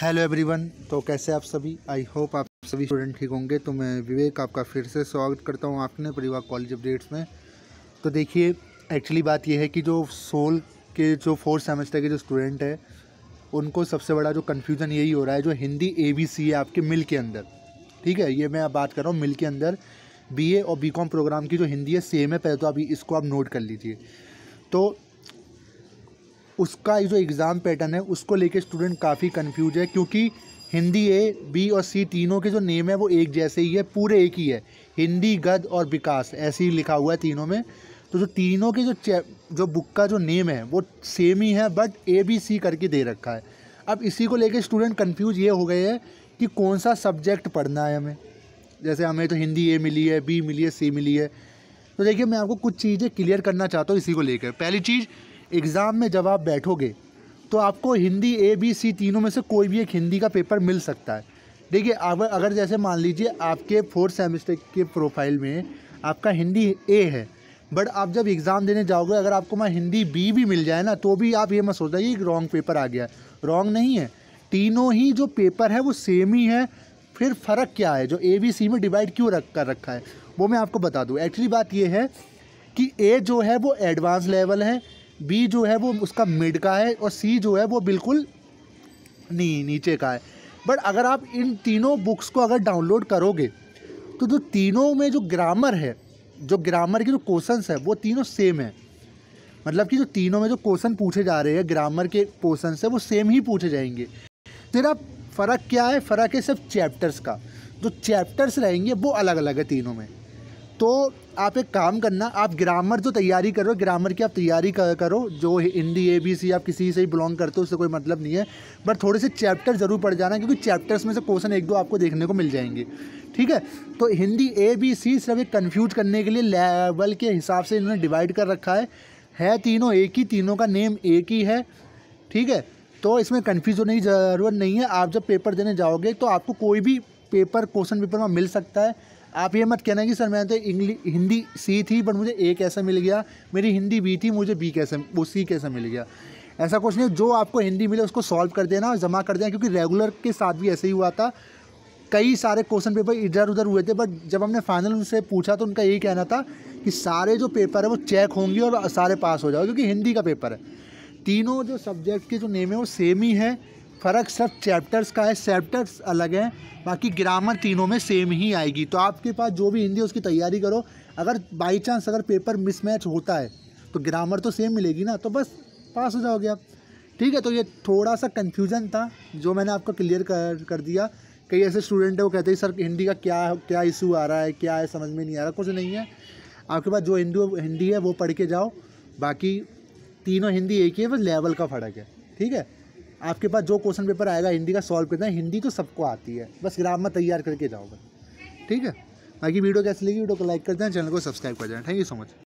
hello everyone तो कैसे आप सभी आई होप आप सभी स्टूडेंट ठीक होंगे तो मैं विवेक आपका फिर से स्वागत करता हूँ आपने परिवार कॉलेज अपडेट्स में तो देखिए एक्चुअली बात यह है कि जो सोल के जो फोर्थ सेमेस्टर के जो स्टूडेंट है उनको सबसे बड़ा जो कन्फ्यूज़न यही हो रहा है जो हिंदी ए बी सी है आपके मिल के अंदर ठीक है ये मैं बात कर रहा हूँ मिल के अंदर बी ए और बी कॉम प्रोग्राम की जो हिंदी है सेम है पहले तो अभी इसको आप नोट कर लीजिए तो उसका जो एग्ज़ाम पैटर्न है उसको लेके स्टूडेंट काफ़ी कन्फ्यूज है क्योंकि हिंदी ए बी और सी तीनों के जो नेम है वो एक जैसे ही है पूरे एक ही है हिंदी गद और विकास ऐसे ही लिखा हुआ है तीनों में तो जो तीनों के जो जो बुक का जो नेम है वो सेम ही है बट ए बी सी करके दे रखा है अब इसी को लेके स्टूडेंट कंफ्यूज ये हो गए हैं कि कौन सा सब्जेक्ट पढ़ना है हमें जैसे हमें तो हिंदी ए मिली है बी मिली है सी मिली है तो देखिए मैं आपको कुछ चीज़ें क्लियर करना चाहता हूँ इसी को लेकर पहली चीज़ एग्ज़ाम में जब आप बैठोगे तो आपको हिंदी ए बी सी तीनों में से कोई भी एक हिंदी का पेपर मिल सकता है देखिए अगर अगर जैसे मान लीजिए आपके फोर्थ सेमेस्टर के प्रोफाइल में आपका हिंदी ए है बट आप जब एग्ज़ाम देने जाओगे अगर आपको मैं हिंदी बी भी मिल जाए ना तो भी आप ये मत सोचना कि रॉन्ग पेपर आ गया रॉन्ग नहीं है तीनों ही जो पेपर है वो सेम ही है फिर फ़र्क क्या है जो ए बी सी में डिवाइड क्यों रख कर रखा है वो मैं आपको बता दूँ एक्चुअली बात ये है कि ए जो है वो एडवांस लेवल है बी जो है वो उसका मिड का है और सी जो है वो बिल्कुल नी नीचे का है बट अगर आप इन तीनों बुक्स को अगर डाउनलोड करोगे तो जो तीनों में जो ग्रामर है जो ग्रामर के जो क्वेश्चन है वो तीनों सेम है मतलब कि जो तीनों में जो क्वेश्चन पूछे जा रहे हैं ग्रामर के क्वेश्चन है वो सेम ही पूछे जाएंगे तेरा फ़र्क क्या है फ़र्क है सिर्फ चैप्टर्स का जो चैप्टर्स रहेंगे वो अलग अलग है तीनों में तो आप एक काम करना आप ग्रामर जो तैयारी करो ग्रामर की आप तैयारी करो जो हिंदी ए बी सी आप किसी से ही बिलोंग करते हो उससे कोई मतलब नहीं है बट थोड़े से चैप्टर ज़रूर पढ़ जाना क्योंकि चैप्टर्स में से क्वेश्चन एक दो आपको देखने को मिल जाएंगे ठीक है तो हिंदी ए बी सी सिर्फ एक कन्फ्यूज करने के लिए लेवल के हिसाब से इन्होंने डिवाइड कर रखा है है तीनों एक ही तीनों का नेम एक ही है ठीक है तो इसमें कन्फ्यूज होने की ज़रूरत नहीं है आप जब पेपर देने जाओगे तो आपको कोई भी पेपर क्वेश्चन पेपर में मिल सकता है आप ये मत कहना कि सर मैंने तो इंग्लिश हिंदी सी थी बट मुझे ए कैसे मिल गया मेरी हिंदी बी थी मुझे बी कैसे वो सी कैसे मिल गया ऐसा कुछ नहीं जो आपको हिंदी मिले उसको सॉल्व कर देना और जमा कर देना क्योंकि रेगुलर के साथ भी ऐसे ही हुआ था कई सारे क्वेश्चन पेपर इधर उधर हुए थे बट जब हमने फाइनल उनसे पूछा तो उनका यही कहना था कि सारे जो पेपर है वो चेक होंगे और सारे पास हो जाओ क्योंकि हिंदी का पेपर है तीनों जो सब्जेक्ट के जो नेम है वो सेम ही है फ़र्क सब चैप्टर्स का है चैप्टर्स अलग हैं बाकी ग्रामर तीनों में सेम ही आएगी तो आपके पास जो भी हिंदी है उसकी तैयारी करो अगर बाई चांस अगर पेपर मिसमैच होता है तो ग्रामर तो सेम मिलेगी ना तो बस पास हो जाओगे आप ठीक है तो ये थोड़ा सा कन्फ्यूज़न था जो मैंने आपको क्लियर कर कर दिया कई ऐसे स्टूडेंट हैं वो कहते हैं सर हिंदी का क्या क्या इशू आ रहा है क्या है समझ में नहीं आ रहा कुछ नहीं है आपके पास जो हिंदी हिंदी है वो पढ़ के जाओ बाकी तीनों हिंदी एक ही है बस लेवल का फ़र्क है ठीक है आपके पास जो क्वेश्चन पेपर आएगा हिंदी का सॉल्व करना है हिंदी तो सबको आती है बस ग्रामर तैयार करके जाओगे ठीक है बाकी वीडियो कैसी लगी वीडियो को लाइक कर दें चैनल को सब्सक्राइब कर दें थैंक यू सो मच